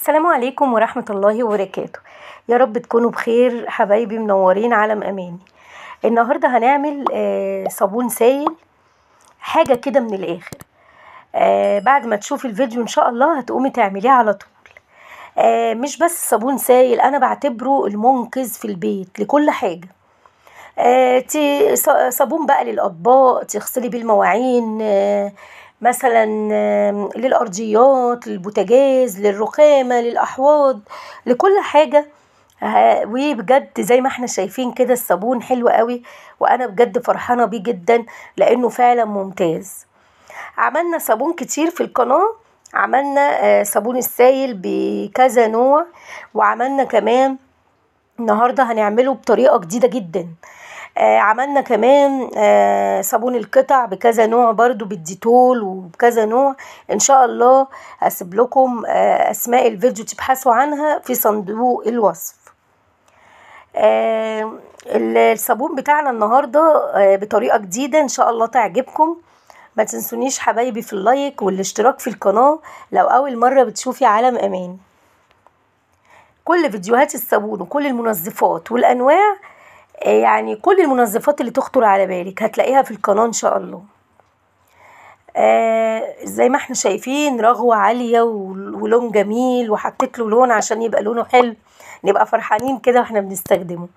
السلام عليكم ورحمة الله وبركاته يا رب تكونوا بخير حبايبي منورين عالم أماني النهاردة هنعمل آه، صابون سائل حاجة كده من الآخر آه، بعد ما تشوفي الفيديو إن شاء الله هتقومي تعمليه على طول آه، مش بس صابون سائل أنا بعتبره المنقذ في البيت لكل حاجة صابون بقى للأطباق تغسلي بيه المواعين مثلا للأرضيات للبوتاجاز للرخامة للأحواض لكل حاجة وبجد زي ما احنا شايفين كده الصابون حلو قوي وانا بجد فرحانة بيه جدا لانه فعلا ممتاز عملنا صابون كتير في القناة عملنا آه، صابون السايل بكذا نوع وعملنا كمان النهاردة هنعمله بطريقة جديدة جدا آه، عملنا كمان آه، صابون القطع بكذا نوع برضو بالديتول وبكذا نوع ان شاء الله هسيب لكم آه، اسماء الفيديو تبحثوا عنها في صندوق الوصف الصابون بتاعنا النهارده بطريقه جديده ان شاء الله تعجبكم ما تنسونيش حبايبي في اللايك والاشتراك في القناه لو اول مره بتشوفي عالم امان كل فيديوهات الصابون وكل المنظفات والانواع يعني كل المنظفات اللي تخطر على بالك هتلاقيها في القناة ان شاء الله آه زي ما احنا شايفين رغوة عالية ولون جميل وحطيت له لون عشان يبقى لونه حلو نبقى فرحانين كده واحنا بنستخدمه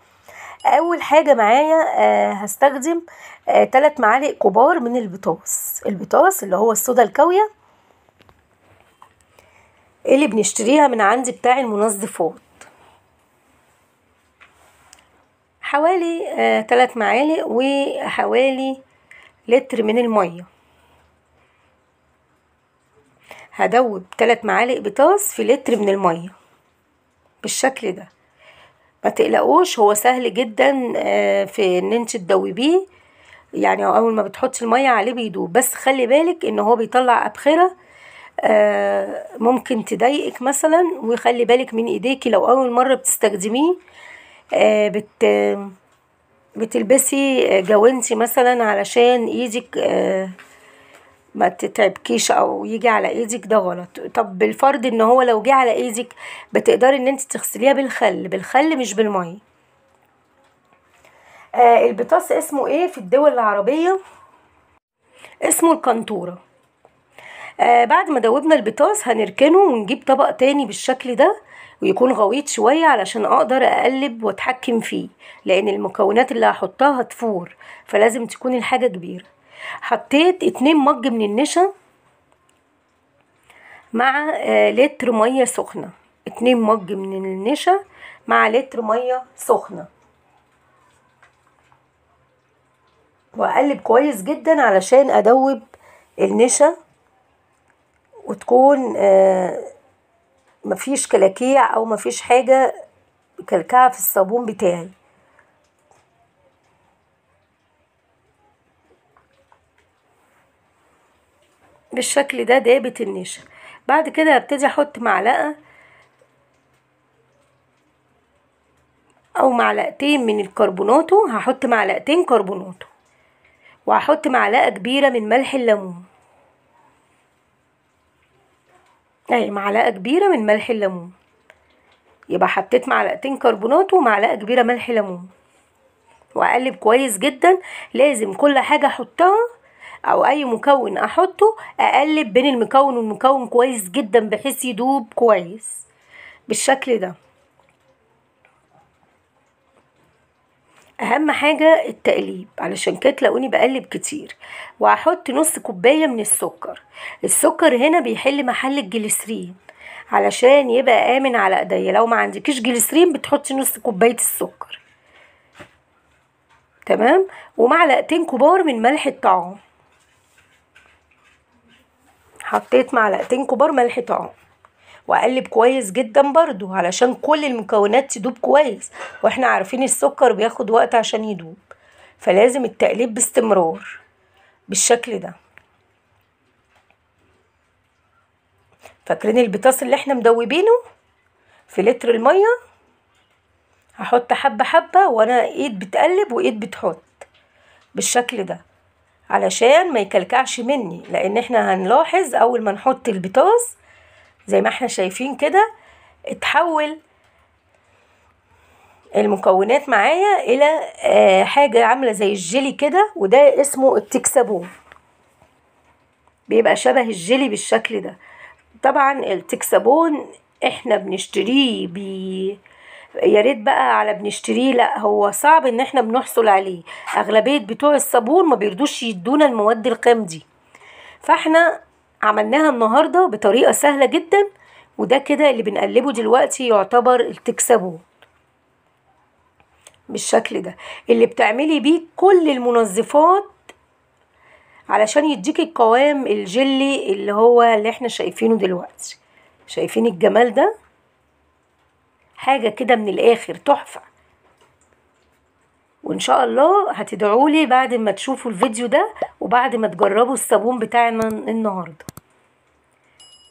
اول حاجة معايا آه هستخدم ثلاث آه معالق كبار من البطاس البطاس اللي هو الصودا الكاوية اللي بنشتريها من عندي بتاع المنظفات حوالي آه تلات معالق وحوالي لتر من المية هدوب تلات معالق بطاس في لتر من المية بالشكل ده ما تقلقوش هو سهل جدا آه في ان انت تدوبيه يعني اول ما بتحطي المية عليه بيدوب بس خلي بالك ان هو بيطلع ابخرة آه ممكن تضايقك مثلا وخلي بالك من ايديكي لو اول مرة بتستخدميه آه، بت بتلبسي جوانتي مثلا علشان ايدك آه، ما تتعبكيش او يجي على ايدك ده غلط طب بالفرض ان هو لو جه على ايدك بتقدري ان انت تغسليها بالخل بالخل مش بالميه آه، البطاس اسمه ايه في الدول العربيه اسمه القنطوره آه بعد ما دوبنا البطاس هنركنه ونجيب طبق تاني بالشكل ده ويكون غويط شوية علشان اقدر اقلب واتحكم فيه لان المكونات اللي هحطها هتفور فلازم تكون الحاجة كبيرة حطيت اتنين مج من النشا مع آه لتر مية سخنة اتنين مج من النشا مع لتر مية سخنة واقلب كويس جدا علشان ادوب النشا وتكون آه، مفيش كلاكيع او مفيش حاجه مكلكعه في الصابون بتاعي بالشكل ده دابت النشا بعد كده هبتدي احط معلقه او معلقتين من الكربوناتو هحط معلقتين كربوناتو وهحط معلقه كبيره من ملح الليمون اهي يعني معلقه كبيره من ملح الليمون يبقى حطيت معلقتين كربونات ومعلقه كبيره ملح ليمون واقلب كويس جدا لازم كل حاجه احطها او اي مكون احطه اقلب بين المكون والمكون كويس جدا بحيث يدوب كويس بالشكل ده اهم حاجة التقليب علشان كده تلاقوني بقلب كتير وهحط نص كوباية من السكر السكر هنا بيحل محل الجليسرين علشان يبقى امن على ايديا لو ما عندكيش جليسرين بتحطي نص كوباية السكر تمام ومعلقتين كبار من ملح الطعام حطيت معلقتين كبار ملح طعام واقلب كويس جدا برضو علشان كل المكونات تدوب كويس واحنا عارفين السكر بياخد وقت عشان يدوب فلازم التقليب باستمرار بالشكل ده فاكرين البطاس اللي احنا مدوبينه في لتر الميه هحط حبه حبه وانا ايد بتقلب وايد بتحط بالشكل ده علشان ما يكلكعش مني لان احنا هنلاحظ اول ما نحط البطاس زي ما احنا شايفين كده اتحول المكونات معايا الى آه، حاجه عامله زي الجيلي كده وده اسمه التكسابون بيبقى شبه الجيلي بالشكل ده طبعا التكسابون احنا بنشتريه بي يا ريت بقى على بنشتريه لا هو صعب ان احنا بنحصل عليه اغلبيه بتوع الصابون ما بيردوش يدونا المواد الخام دي فاحنا عملناها النهاردة بطريقة سهلة جدا وده كده اللي بنقلبه دلوقتي يعتبر التكسبون بالشكل ده اللي بتعملي بيه كل المنظفات علشان يديكي القوام الجلي اللي هو اللي احنا شايفينه دلوقتي شايفين الجمال ده حاجة كده من الآخر تحفة وان شاء الله هتدعوا لي بعد ما تشوفوا الفيديو ده وبعد ما تجربوا الصابون بتاعنا النهارده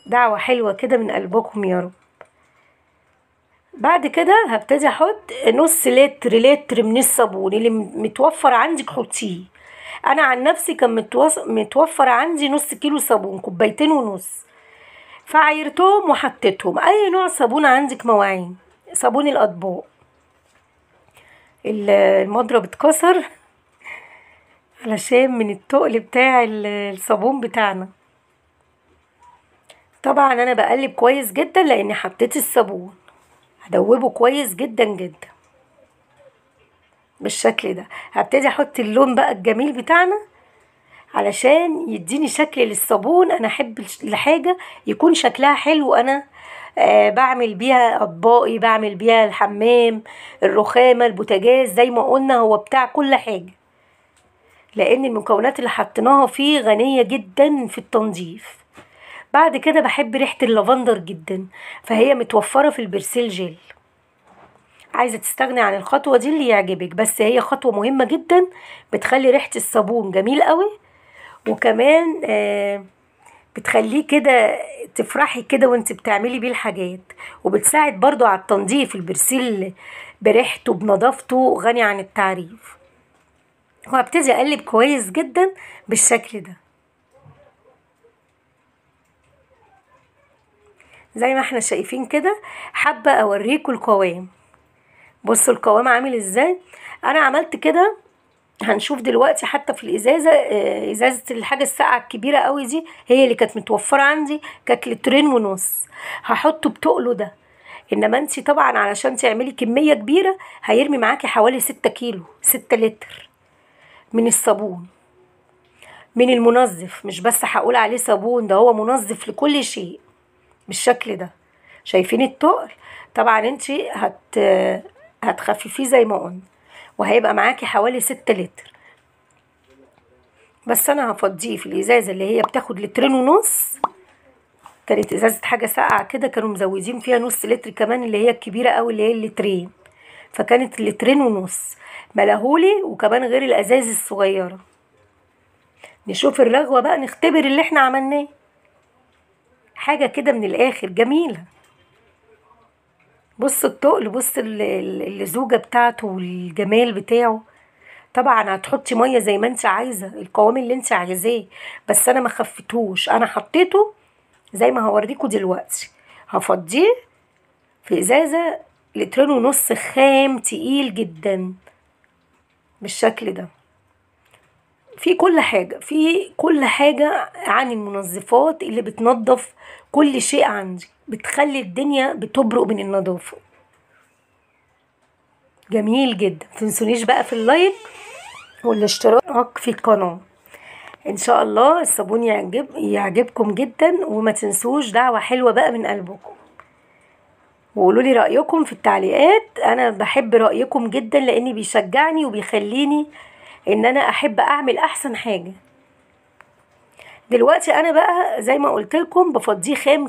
دعوة حلوة كده من قلبكم يا رب بعد كده هبتدي احط نص لتر لتر من الصابون اللي متوفر عندك حطيه انا عن نفسي كان متوفر عندي نص كيلو صابون كوبايتين ونص فعيرتهم وحطيتهم اي نوع صابون عندك مواعين صابون الاطباق المضرب اتكسر علشان من التقل بتاع الصابون بتاعنا طبعا انا بقلب كويس جدا لاني حطيت الصابون هدوبه كويس جدا جدا بالشكل ده هبتدي احط اللون بقى الجميل بتاعنا علشان يديني شكل للصابون انا احب الحاجه يكون شكلها حلو انا آه، بعمل بيها اطباقي بعمل بيها الحمام الرخامه البوتاجاز زي ما قلنا هو بتاع كل حاجه لان المكونات اللي حطيناها فيه غنيه جدا في التنظيف بعد كده بحب ريحه اللافندر جدا فهي متوفره في البرسيل جيل عايزه تستغني عن الخطوه دي اللي يعجبك بس هي خطوه مهمه جدا بتخلي ريحه الصابون جميل قوي وكمان آه بتخليه كده تفرحي كده وانت بتعملي بيه الحاجات وبتساعد برضو على التنظيف البرسيل بريحته بنظافته غني عن التعريف وهبتدي اقلب كويس جدا بالشكل ده زي ما احنا شايفين كده حابه اوريكم القوام بصوا القوام عامل ازاي انا عملت كده هنشوف دلوقتي حتى في الازازه آه، ازازه الحاجه الساقعه الكبيره قوي دي هي اللي كانت متوفره عندي كانت لترين ونص هحطه بتقله ده انما انت طبعا علشان تعملي كميه كبيره هيرمي معاكي حوالي 6 كيلو 6 لتر من الصابون من المنظف مش بس هقول عليه صابون ده هو منظف لكل شيء بالشكل ده شايفين التقل طبعا انت هت هتخففيه زي ما قلت وهيبقى معاكي حوالي 6 لتر بس انا هفضيه في الازازه اللي هي بتاخد لترين ونص كانت ازازه حاجه ساقعه كده كانوا مزودين فيها نص لتر كمان اللي هي الكبيره قوي اللي هي اللترين فكانت لترين ونص ملاهولي وكمان غير الازاز الصغيره نشوف الرغوه بقى نختبر اللي احنا عملناه حاجه كده من الاخر جميله بص التقل بص اللزوجة بتاعته والجمال بتاعه طبعا هتحطي ميه زي ما انت عايزه القوام اللي انت عايزاه بس انا ما خفتوش انا حطيته زي ما هوريكوا دلوقتي هفضيه في ازازه لترين ونص خام تقيل جدا بالشكل ده في كل حاجة في كل حاجة عن المنظفات اللي بتنظف كل شيء عندي بتخلي الدنيا بتبرق من النظافة جميل جدا متنسونيش بقى في اللايك والاشتراك في القناة ان شاء الله الصابون يعجب يعجبكم جدا وما تنسوش دعوة حلوة بقى من قلبكم وقولوا لي رأيكم في التعليقات انا بحب رأيكم جدا لاني بيشجعني وبيخليني ان انا احب اعمل احسن حاجه دلوقتي انا بقى زي ما قلت لكم بفضيه خام